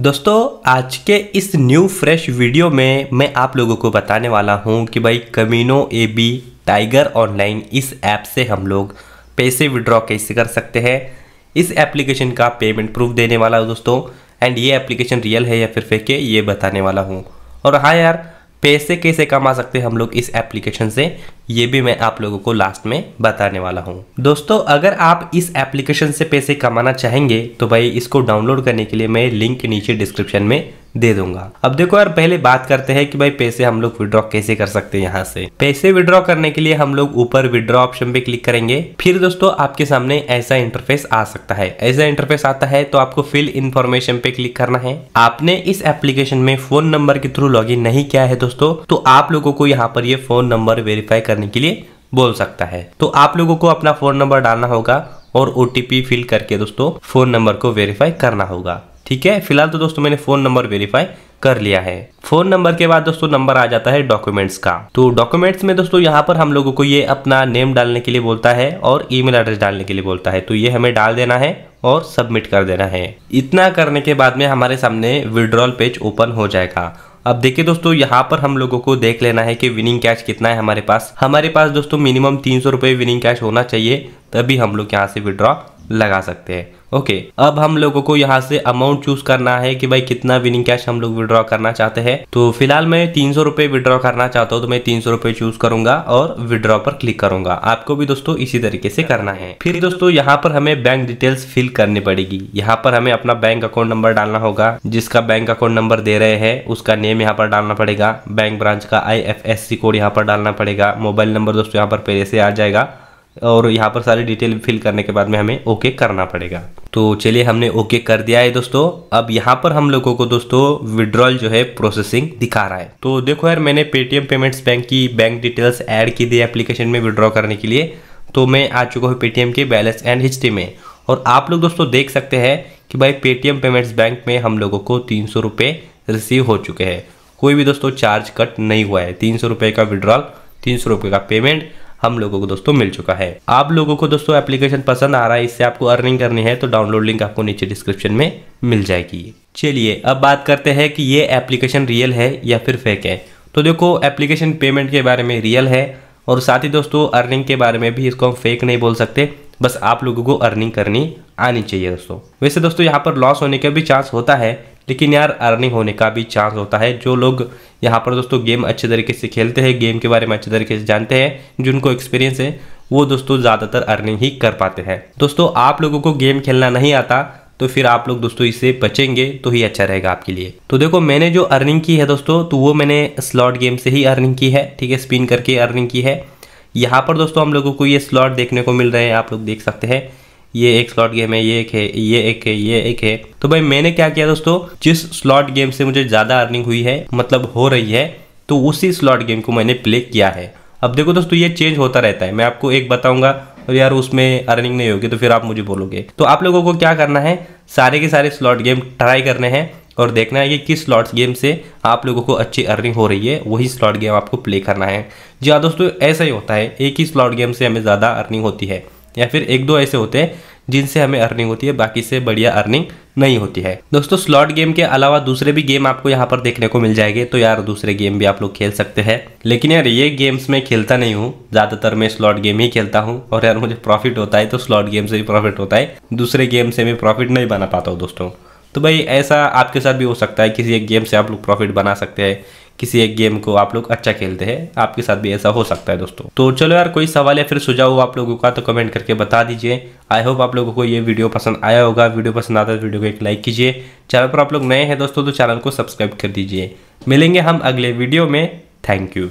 दोस्तों आज के इस न्यू फ्रेश वीडियो में मैं आप लोगों को बताने वाला हूं कि भाई कमीनो ए बी टाइगर ऑनलाइन इस ऐप से हम लोग पैसे विड्रॉ कैसे कर सकते हैं इस एप्लीकेशन का पेमेंट प्रूफ देने वाला हूँ दोस्तों एंड ये एप्लीकेशन रियल है या फिर फेक है ये बताने वाला हूँ और हाँ यार पैसे कैसे कमा सकते हैं हम लोग इस एप्लीकेशन से ये भी मैं आप लोगों को लास्ट में बताने वाला हूँ दोस्तों अगर आप इस एप्लीकेशन से पैसे कमाना चाहेंगे तो भाई इसको डाउनलोड करने के लिए मैं लिंक नीचे डिस्क्रिप्शन में दे दूंगा अब देखो यार पहले बात करते हैं कि भाई पैसे हम लोग विड्रॉ कैसे कर सकते हैं यहाँ से पैसे विड्रॉ करने के लिए हम लोग ऊपर विड्रॉ ऑप्शन पे क्लिक करेंगे फिर दोस्तों आपके सामने ऐसा इंटरफेस आ सकता है ऐसा इंटरफेस आता है तो आपको फिल इन्फॉर्मेशन पे क्लिक करना है आपने इस एप्लीकेशन में फोन नंबर के थ्रू लॉग नहीं किया है दोस्तों तो आप लोगों को यहाँ पर ये फोन नंबर वेरीफाई करने के लिए बोल सकता है तो आप लोगों को अपना फोन नंबर डालना होगा और ओ फिल करके दोस्तों फोन नंबर को वेरीफाई करना होगा ठीक है फिलहाल तो दोस्तों मैंने फ़ोन नंबर वेरीफाई कर लिया है फोन नंबर के बाद दोस्तों नंबर आ जाता है डॉक्यूमेंट्स का तो डॉक्यूमेंट्स में दोस्तों यहाँ पर हम लोगों को ये अपना नेम डालने के लिए बोलता है और ईमेल एड्रेस डालने के लिए बोलता है तो ये हमें डाल देना है और सबमिट कर देना है इतना करने के बाद में हमारे सामने विड्रॉल पेज ओपन हो जाएगा अब देखिए दोस्तों यहाँ पर हम लोगों को देख लेना है कि विनिंग कैश कितना है हमारे पास हमारे पास दोस्तों मिनिमम तीन सौ रुपये विनिंग कैश होना चाहिए तभी हम लोग यहाँ से विड्रॉ लगा सकते हैं ओके अब हम लोगों को यहाँ से अमाउंट चूज करना है कि भाई कितना विनिंग कैश हम लोग विड्रॉ करना चाहते हैं तो फिलहाल मैं तीन सौ रुपये विड्रॉ करना चाहता हूँ तो मैं तीन सौ रुपये चूज करूंगा और विड्रॉ पर क्लिक करूंगा आपको भी दोस्तों इसी तरीके से करना है फिर दोस्तों यहाँ पर हमें बैंक डिटेल्स फिल करनी पड़ेगी यहाँ पर हमें अपना बैंक अकाउंट नंबर डालना होगा जिसका बैंक अकाउंट नंबर दे रहे हैं उसका नेम यहाँ पर डालना पड़ेगा बैंक ब्रांच का आई कोड यहाँ पर डालना पड़ेगा मोबाइल नंबर दोस्तों यहाँ पर पहले से आ जाएगा और यहाँ पर सारी डिटेल फिल करने के बाद में हमें ओके करना पड़ेगा तो चलिए हमने ओके कर दिया है दोस्तों अब यहाँ पर हम लोगों को दोस्तों विड्रॉल जो है प्रोसेसिंग दिखा रहा है तो देखो यार मैंने पेटीएम पेमेंट्स बैंक की बैंक डिटेल्स ऐड की दी एप्लीकेशन में विड्रॉ करने के लिए तो मैं आ चुका हूँ पेटीएम के बैलेंस एंड हिस्ट्री में और आप लोग दोस्तों देख सकते हैं कि भाई पेटीएम पेमेंट्स बैंक में हम लोगों को तीन सौ रिसीव हो चुके हैं कोई भी दोस्तों चार्ज कट नहीं हुआ है तीन सौ रुपये का विड्रॉल तीन सौ रुपये का पेमेंट हम लोगों को दोस्तों मिल चुका है आप लोगों को दोस्तों एप्लीकेशन पसंद आ रहा है इससे आपको अर्निंग करनी है तो डाउनलोड लिंक आपको नीचे डिस्क्रिप्शन में मिल जाएगी चलिए अब बात करते हैं कि ये एप्लीकेशन रियल है या फिर फेक है तो देखो एप्लीकेशन पेमेंट के बारे में रियल है और साथ ही दोस्तों अर्निंग के बारे में भी इसको हम फेक नहीं बोल सकते बस आप लोगों को अर्निंग करनी आनी चाहिए दोस्तों वैसे दोस्तों यहाँ पर लॉस होने का भी चांस होता है लेकिन यार अर्निंग होने का भी चांस होता है जो लोग यहाँ पर दोस्तों गेम अच्छे तरीके से खेलते हैं गेम के बारे में अच्छे तरीके से जानते हैं जिनको एक्सपीरियंस है वो दोस्तों ज़्यादातर अर्निंग ही कर पाते हैं दोस्तों आप लोगों को गेम खेलना नहीं आता तो फिर आप लोग दोस्तों इससे बचेंगे तो ही अच्छा रहेगा आपके लिए तो देखो मैंने जो अर्निंग की है दोस्तों तो वो मैंने स्लॉट गेम से ही अर्निंग की है ठीक है स्पिन करके अर्निंग की है यहाँ पर दोस्तों हम लोगों को ये स्लॉट देखने को मिल रहे हैं आप लोग देख सकते हैं ये एक स्लॉट गेम है ये एक है ये एक है ये एक है तो भाई मैंने क्या किया दोस्तों जिस स्लॉट गेम से मुझे ज़्यादा अर्निंग हुई है मतलब हो रही है तो उसी स्लॉट गेम को मैंने प्ले किया है अब देखो दोस्तों ये चेंज होता रहता है मैं आपको एक बताऊंगा और यार उसमें अर्निंग नहीं होगी तो फिर आप मुझे बोलोगे तो आप लोगों को क्या करना है सारे के सारे स्लॉट गेम ट्राई करने हैं और देखना है कि किस स्लॉट गेम से आप लोगों को अच्छी अर्निंग हो रही है वही स्लॉट गेम आपको प्ले करना है जी हाँ दोस्तों ऐसा ही होता है एक ही स्लॉट गेम से हमें ज़्यादा अर्निंग होती है या फिर एक दो ऐसे होते हैं जिनसे हमें अर्निंग होती है बाकी से बढ़िया अर्निंग नहीं होती है दोस्तों स्लॉट गेम के अलावा दूसरे भी गेम आपको यहाँ पर देखने को मिल जाएंगे तो यार दूसरे गेम भी आप लोग खेल सकते हैं लेकिन यार ये गेम्स में खेलता नहीं हूँ ज़्यादातर मैं स्लॉट गेम ही खेलता हूँ और यार मुझे प्रॉफिट होता है तो स्लॉट गेम से भी प्रॉफिट होता है दूसरे गेम से मैं प्रॉफिट नहीं बना पाता हूँ दोस्तों तो भाई ऐसा आपके साथ भी हो सकता है किसी एक गेम से आप लोग प्रॉफिट बना सकते हैं किसी एक गेम को आप लोग अच्छा खेलते हैं आपके साथ भी ऐसा हो सकता है दोस्तों तो चलो यार कोई सवाल या फिर सुझाव हो आप लोगों का तो कमेंट करके बता दीजिए आई होप आप लोगों को ये वीडियो पसंद आया होगा वीडियो पसंद आता है तो वीडियो को एक लाइक कीजिए चैनल पर आप लोग नए हैं दोस्तों तो चैनल को सब्सक्राइब कर दीजिए मिलेंगे हम अगले वीडियो में थैंक यू